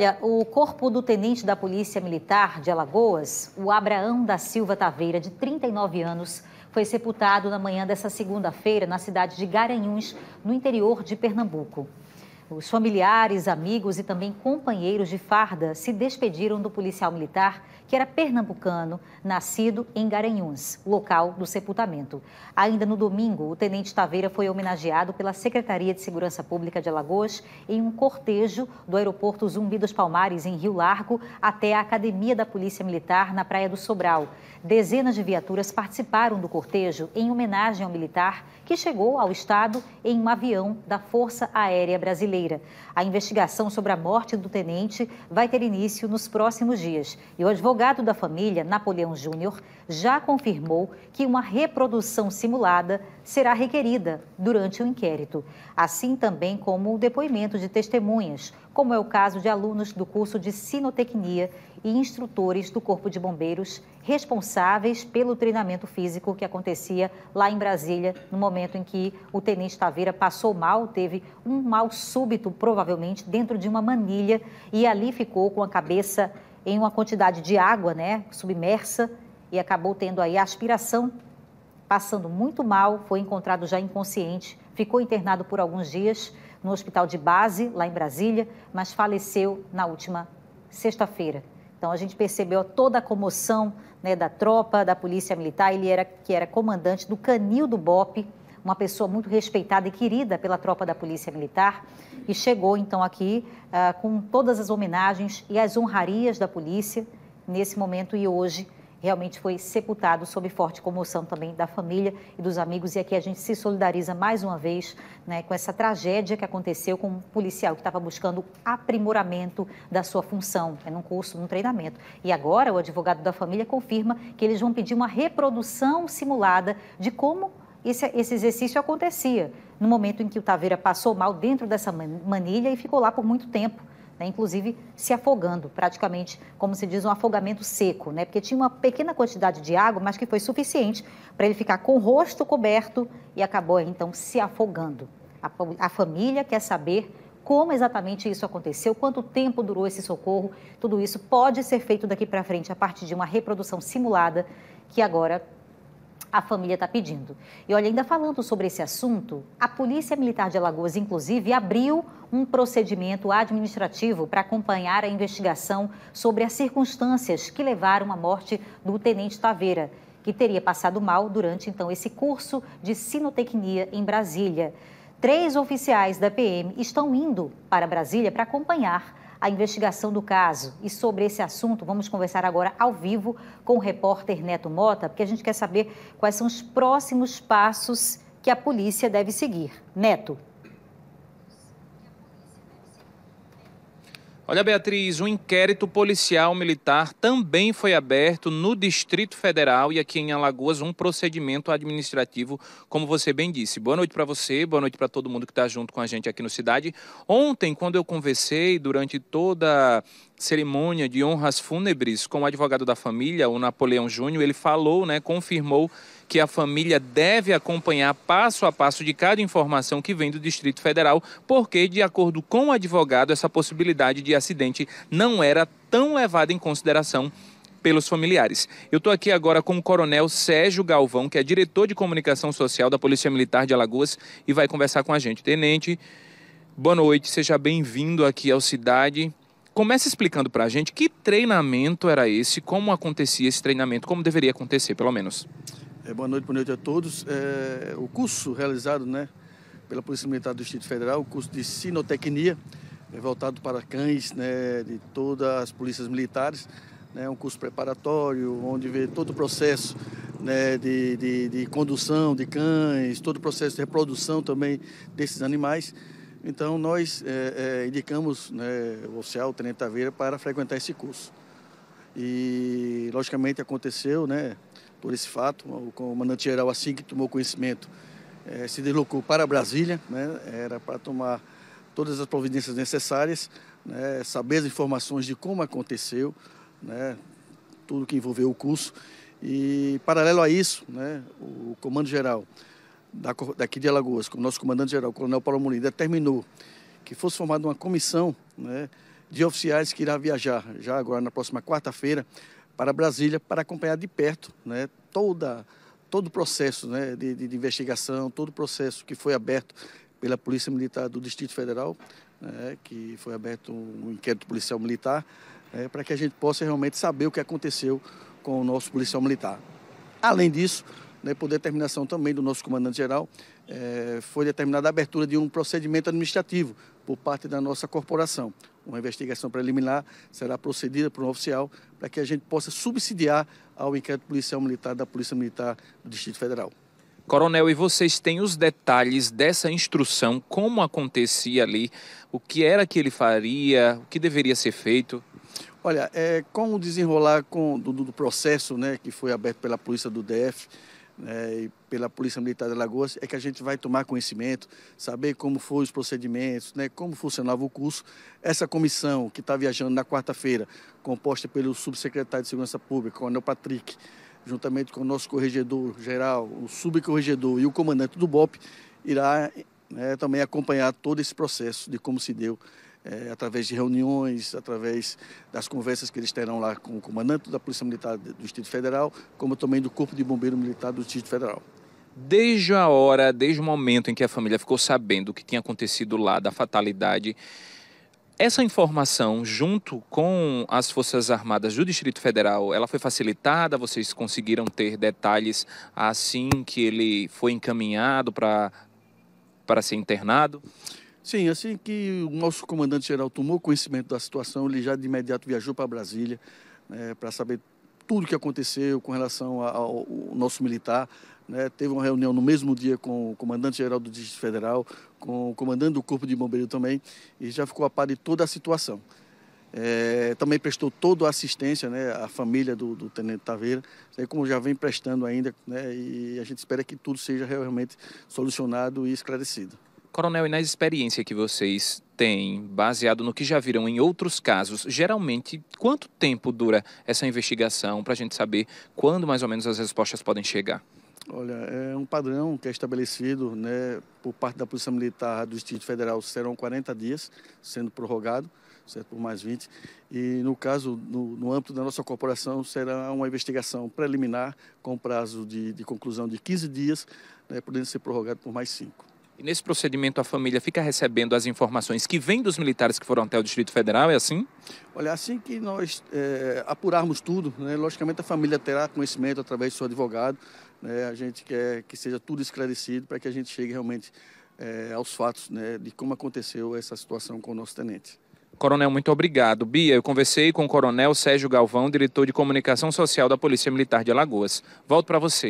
Olha, o corpo do tenente da Polícia Militar de Alagoas, o Abraão da Silva Taveira, de 39 anos, foi sepultado na manhã dessa segunda-feira na cidade de Garanhuns, no interior de Pernambuco. Os familiares, amigos e também companheiros de farda se despediram do policial militar, que era pernambucano, nascido em Garanhuns, local do sepultamento. Ainda no domingo, o tenente Taveira foi homenageado pela Secretaria de Segurança Pública de Alagoas em um cortejo do aeroporto Zumbi dos Palmares, em Rio Largo, até a Academia da Polícia Militar, na Praia do Sobral. Dezenas de viaturas participaram do cortejo em homenagem ao militar que chegou ao estado em um avião da Força Aérea Brasileira. A investigação sobre a morte do tenente vai ter início nos próximos dias. E o advogado da família, Napoleão Júnior, já confirmou que uma reprodução simulada será requerida durante o inquérito, assim também como o depoimento de testemunhas, como é o caso de alunos do curso de Sinotecnia e instrutores do Corpo de Bombeiros responsáveis pelo treinamento físico que acontecia lá em Brasília, no momento em que o tenente Taveira passou mal, teve um mal súbito, provavelmente, dentro de uma manilha e ali ficou com a cabeça em uma quantidade de água, né, submersa e acabou tendo aí aspiração, passando muito mal, foi encontrado já inconsciente, ficou internado por alguns dias no hospital de base, lá em Brasília, mas faleceu na última sexta-feira. Então a gente percebeu toda a comoção né, da tropa, da polícia militar. Ele era que era comandante do canil do BOP, uma pessoa muito respeitada e querida pela tropa da polícia militar, e chegou então aqui uh, com todas as homenagens e as honrarias da polícia nesse momento e hoje realmente foi sepultado sob forte comoção também da família e dos amigos. E aqui a gente se solidariza mais uma vez né, com essa tragédia que aconteceu com um policial que estava buscando aprimoramento da sua função, é num curso, num treinamento. E agora o advogado da família confirma que eles vão pedir uma reprodução simulada de como esse, esse exercício acontecia no momento em que o Taveira passou mal dentro dessa manilha e ficou lá por muito tempo né? inclusive se afogando, praticamente, como se diz, um afogamento seco, né? porque tinha uma pequena quantidade de água, mas que foi suficiente para ele ficar com o rosto coberto e acabou então se afogando. a, a família quer saber como exatamente isso aconteceu, quanto tempo durou esse socorro, tudo isso pode ser feito daqui para frente a partir de uma reprodução simulada que agora a família está pedindo. E olha, ainda falando sobre esse assunto, a Polícia Militar de Alagoas, inclusive, abriu um procedimento administrativo para acompanhar a investigação sobre as circunstâncias que levaram à morte do tenente Taveira, que teria passado mal durante então esse curso de sinotecnia em Brasília. Três oficiais da PM estão indo para Brasília para acompanhar a investigação do caso. E sobre esse assunto, vamos conversar agora ao vivo com o repórter Neto Mota, porque a gente quer saber quais são os próximos passos que a polícia deve seguir. Neto. Olha, Beatriz, um inquérito policial militar também foi aberto no Distrito Federal e aqui em Alagoas um procedimento administrativo, como você bem disse. Boa noite para você, boa noite para todo mundo que está junto com a gente aqui no Cidade. Ontem, quando eu conversei durante toda cerimônia de honras fúnebres com o advogado da família, o Napoleão Júnior, ele falou, né, confirmou que a família deve acompanhar passo a passo de cada informação que vem do Distrito Federal, porque, de acordo com o advogado, essa possibilidade de acidente não era tão levada em consideração pelos familiares. Eu estou aqui agora com o Coronel Sérgio Galvão, que é diretor de comunicação social da Polícia Militar de Alagoas e vai conversar com a gente. Tenente, boa noite, seja bem-vindo aqui ao Cidade. Comece explicando para a gente que treinamento era esse, como acontecia esse treinamento, como deveria acontecer, pelo menos. É, boa noite, boa noite a todos. É, o curso realizado né, pela Polícia Militar do Distrito Federal, o curso de Sinotecnia, é voltado para cães né, de todas as polícias militares. É né, um curso preparatório, onde vê todo o processo né, de, de, de condução de cães, todo o processo de reprodução também desses animais. Então, nós é, é, indicamos né, o oficial, o Tenente Taveira, para frequentar esse curso. E, logicamente, aconteceu, né? por esse fato. O comandante geral, assim que tomou conhecimento, eh, se deslocou para Brasília, né, era para tomar todas as providências necessárias, né, saber as informações de como aconteceu, né, tudo que envolveu o curso. E, paralelo a isso, né, o comando geral da, daqui de Alagoas, como nosso comandante geral, o coronel Paulo Molina, determinou que fosse formada uma comissão né, de oficiais que irá viajar já agora na próxima quarta-feira para Brasília para acompanhar de perto né, toda, todo o processo né, de, de, investigação, todo o processo que foi aberto pela Polícia Militar do Distrito Federal, né, que foi aberto um inquérito policial militar, né, para que a gente possa realmente saber o que aconteceu com o nosso policial militar. Além disso, né, por determinação também do nosso comandante-geral, é, eh, foi determinada a abertura de um procedimento administrativo por parte da nossa corporação. Uma investigação preliminar será procedida por um oficial para que a gente possa subsidiar ao inquérito policial militar da Polícia Militar do Distrito Federal. Coronel, e vocês têm os detalhes dessa instrução, como acontecia ali, o que era que ele faria, o que deveria ser feito? Olha, é, com o desenrolar com, do, do processo né, que foi aberto pela polícia do DF, né, e pela Polícia Militar de Alagoas, é que a gente vai tomar conhecimento, saber como foram os procedimentos, né, como funcionava o curso. Essa comissão que está viajando na quarta-feira, composta pelo subsecretário de Segurança Pública, o Coronel Patrick, juntamente com o nosso corregedor-geral, o subcorregedor e o comandante do BOP, irá né, também acompanhar todo esse processo de como se deu é, através de reuniões, através das conversas que eles terão lá com o comandante da Polícia Militar do Distrito Federal, como também do Corpo de Bombeiro Militar do Distrito Federal. Desde a hora, desde o momento em que a família ficou sabendo o que tinha acontecido lá, da fatalidade, essa informação, junto com as Forças Armadas do Distrito Federal, ela foi facilitada? Vocês conseguiram ter detalhes assim que ele foi encaminhado para ser internado? Sim, assim que o nosso comandante-geral tomou conhecimento da situação, ele já de imediato viajou para Brasília né, para saber tudo o que aconteceu com relação ao, nosso militar. Né? Teve uma reunião no mesmo dia com o comandante-geral do Distrito Federal, com o comandante do Corpo de Bombeiro também, e já ficou a par de toda a situação. É, também prestou toda a assistência né, à família do, do Tenente Taveira, né, como já vem prestando ainda, né, e a gente espera que tudo seja realmente solucionado e esclarecido. Coronel, e na experiência que vocês têm, baseado no que já viram em outros casos, geralmente quanto tempo dura essa investigação para a gente saber quando mais ou menos as respostas podem chegar? Olha, é um padrão que é estabelecido né, por parte da Polícia Militar do Distrito Federal, serão 40 dias, sendo prorrogado, certo, por mais 20. E no caso, no, no âmbito da nossa corporação, será uma investigação preliminar com prazo de, de conclusão de 15 dias, né, podendo ser prorrogado por mais 5. E nesse procedimento a família fica recebendo as informações que vêm dos militares que foram até o Distrito Federal, é assim? Olha, assim que nós é, apurarmos tudo, né, logicamente a família terá conhecimento através do seu advogado. Né, a gente quer que seja tudo esclarecido para que a gente chegue realmente é, aos fatos né, de como aconteceu essa situação com o nosso tenente. Coronel, muito obrigado. Bia, eu conversei com o Coronel Sérgio Galvão, diretor de comunicação social da Polícia Militar de Alagoas. Volto para você.